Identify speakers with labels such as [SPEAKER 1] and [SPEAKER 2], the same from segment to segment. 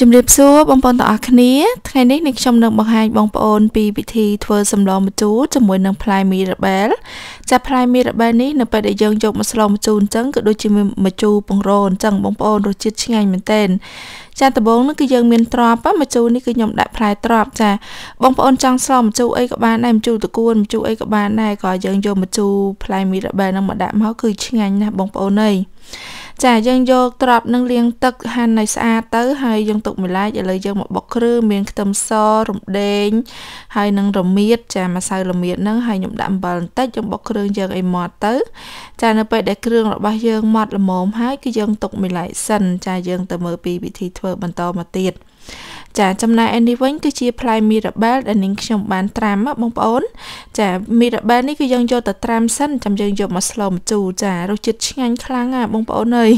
[SPEAKER 1] ជំរាបសួរបងប្អូនទាំងអស់គ្នាថ្ងៃនេះនេះខ្ញុំនឹងបង្ហាញបងប្អូនពីវិធីធ្វើសម្លម្ជូរជាមួយនឹងផ្លែមីរបែលចាផ្លែមីរបែលនេះនៅពេលដែលយើងយកមកស្លម្ជូរអញ្ចឹងក៏ដូចជាម្ជូរពងរោអញ្ចឹងបងប្អូនរសជាតិឆ្ងាញ់មែនទែនចាដំបូងនោះគឺយើងមានទ្រាប់ម្ជូរនេះគឺខ្ញុំដាក់ផ្លែទ្រាប់ចា បងប្អូនចង់ស្លម្ជូរអីក៏បានដែរម្ជូរតកួនម្ជូរអីក៏បានដែរក៏យើងយកម្ជូរផ្លែមីរបែលនឹងមកដាក់មកគឺឆ្ងាញ់ណាស់បងប្អូនអើយចាយើងយកត្រប់នឹងលាងទឹកហាន់ឲ្យស្អាតទៅហើយយើងទុកម្លាយឥឡូវយើងមកបុកគ្រឿងមានខ្ទឹមសរំដេងហើយនឹងរមៀតចាម្សៅរមៀតហ្នឹងហើយខ្ញុំដាក់អំបិលបន្តិចយើងបុកគ្រឿងយើងឲ្យម៉ត់ទៅ ចានៅពេលដែលគ្រឿងរបស់យើងម៉ត់ល្មមហើយគឺយើងទុកម្លាយសិនចាយើងទៅមើលពីវិធីធ្វើបន្តមកទៀតចាចំណាយនេះវិញគឺជាផ្លែមីរ៉ាបែលដែលនាងខ្ញុំបានត្រាំបងប្អូនចាមីរ៉ាបែលនេះគឺយើងយកទៅត្រាំសិនចាំយើងយកមកស្លម្ជូរចារសជាតិឆ្ងាញ់ខ្លាំងណាស់បងប្អូនអើយ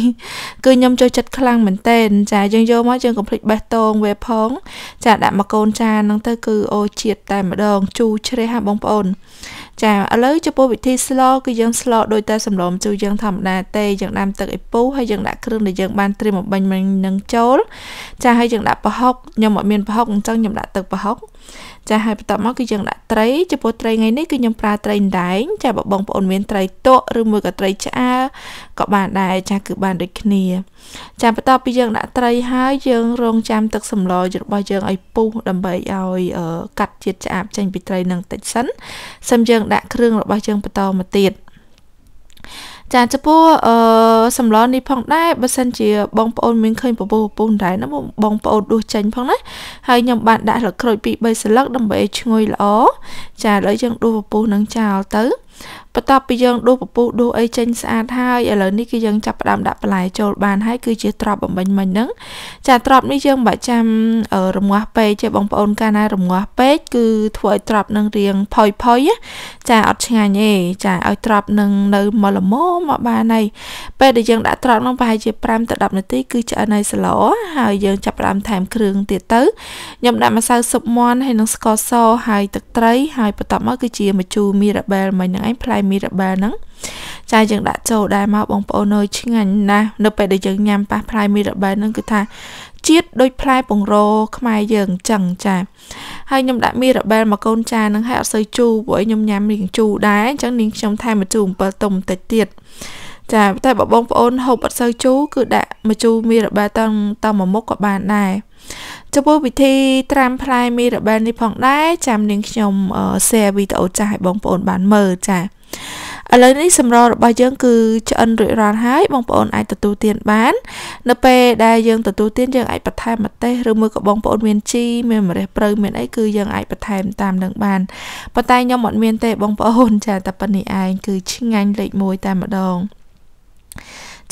[SPEAKER 1] គឺខ្ញុំចូលចិត្តខ្លាំងមែនតើចាយើងយកមកយើងកំភ្លេចបេះតងវាផង ចាដាក់មកកូនចានហ្នឹងទៅគឺ អូជាតិតែម្ដង ជូរជ្រះហ่าបងប្អូនចាឥឡូវចំពោះវិធីស្លគឺយើងស្លដោយតែសម្លម្ជូរយើងធម្មតាទេយើងដាំទឹកឲ្យពុះហើយយើងដាក់គ្រឿងដែលយើងបានត្រៀមបំបាញ់មិញនឹងចូលចាហើយយើងដាក់ប្រហុកខ្ញុំអត់មានប្រហុកអញ្ចឹងខ្ញុំដាក់ទឹកប្រហុក ចាហើយបន្ទាប់មកគឺយើងដាក់ត្រីចំពោះត្រីថ្ងៃនេះគឺខ្ញុំប្រើត្រីអណ្ដែងចាបើបងប្អូនមានត្រីតក់ឬមួយក៏ត្រីឆ្អើក៏បានដែរចាគឺបានដូចគ្នា ចាបន្ទាប់ពីយើងដាក់ត្រីហើយយើង រងចាំ ទឹកសម្លរបស់យើងឲ្យពុះដើម្បីឲ្យកាត់ជាតិឆ្អាបចេញពីត្រីនឹងតិចសិនសឹមយើងនឹងដាក់គ្រឿងរបស់យើងបន្តមកទៀតចាចំពោះអឺសម្លនេះផង ដែរបើសិនជាបងប្អូន មានឃើញពពុះពពុះដែរណាបងប្អូនដួសចេញផងណាហើយខ្ញុំបានដាក់លក្រូច2 3សន្លឹកដើម្បីឲ្យឈ្ងុយល្អចាឥឡូវយើងដួសពពុះនឹងចោលទៅបន្ទាប់ពីយើងដួសពពុះដួសអីចេញស្អាតហើយឥឡូវនេះគឺយើងចាប់ផ្ដើមដាក់បន្លែចូលបានហើយគឺជាទ្របបំពេញមិញហ្នឹងចាទ្របនេះយើងមិនបាច់ចាំរងាស់ពេកទេបងប្អូនកាលណារងាស់ពេកគឺធ្វើឲ្យទ្របនឹងរៀងផុយផុយចាអត់ឆ្ងាញ់ទេចាឲ្យទ្របនឹងនៅមកល្មមមកបានហើយពេលដែលយើងដាក់ទ្របនឹងប្រហែលជា5ទៅ10នាទីគឺឆ្អិនហើយស្លោហើយយើងចាប់ផ្ដើមថែមគ្រឿងទៀតទៅខ្ញុំដាក់ម្សៅស៊ុបមាន់ហើយនឹងស្ករសហើយទឹកត្រីហើយបន្ទាប់មកគឺជាម្ជូរមីរ៉ាបែលមិញហ្នឹងឯងផ្លែមីរ៉ាបែលហ្នឹងចាយើងដាក់ចូលដែរមកបងប្អូនអើយឆ្ងាញ់ណាស់នៅពេលដែលយើងញ៉ាំប៉ះផ្លែមីរ៉ាបែលហ្នឹងគឺថាជាតិដូចផ្លែពងរោខ្មែរយើងអញ្ចឹងចាហើយខ្ញុំដាក់មីរ៉ាបែលមកកូនចាហ្នឹងឲ្យអត់សូវជូរព្រោះខ្ញុំញ៉ាំរៀងជូរដែរអញ្ចឹងនាងខ្ញុំថែមម្ជូរ7ទុំបន្តិចទៀតចាតែបងប្អូនហូបអត់សូវជូរគឺដាក់ម្ជូរមីរ៉ាបែលតាំងតាំងមួយមុខក៏បានដែរចំពោះវិធីត្រាំផ្លែមីរ៉ាបែលនេះផងដែរចាំនាងខ្ញុំ share វីដេអូចាស់ឲ្យបងប្អូនបានមើលចាឥឡូវនេះសម្ររបស់យើងគឺឆ្អិនរួចរាល់ហើយបងប្អូនអាចទទួលទាន បាននៅពេលដែលយើងទទួលទានយើងអាចបន្ថែមម្ទេសឬមួយក៏បងប្អូនមានជីមានម្រេះព្រៅមានអីគឺយើងអាចបន្ថែមតាមនឹងបានប៉ុន្តែខ្ញុំអត់មាន ទេបងប្អូនចាតែប៉ុណ្្នេះឯងគឺឆ្ងាញ់លេខ1តែម្ដង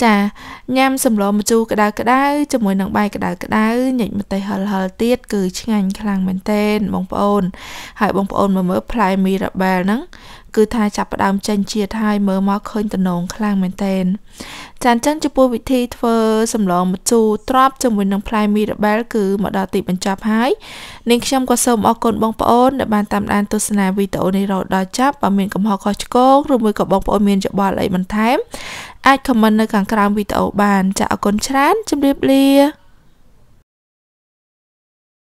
[SPEAKER 1] ចាញ៉ាំសម្លម្ជូរក្តៅក្តៅជាមួយនឹងបាយក្តៅក្តៅញែកម្ទេសហិលហិលទៀតគឺឆ្ងាញ់ខ្លាំងមែនទែនបងប្អូនហើយបងប្អូនមកមើលផ្លែមីរ៉ាបែលហ្នឹងគឺថាចាប់ផ្ដើមចេញជាតិហើយមើលមកឃើញតំណងខ្លាំងមែនទែនចាអញ្ចឹងចំពោះវិធីធ្វើសម្លម្ជូរត្រប់ជាមួយនឹងផ្លែមីរ៉ាបែលគឺមកដល់ទីបញ្ចប់ហើយនាងខ្ញុំក៏សូមអរគុណបងប្អូនដែលបានតាមដានទស្សនាវីដេអូនេះរហូតដល់ចប់បើមានកំហុសខុសឆ្គងឬមួយក៏បងប្អូនមានយោបល់អីបន្ថែមអាចខមមិននៅខាងក្រោមវីដេអូបានចាអរគុណច្រើនជម្រាបលា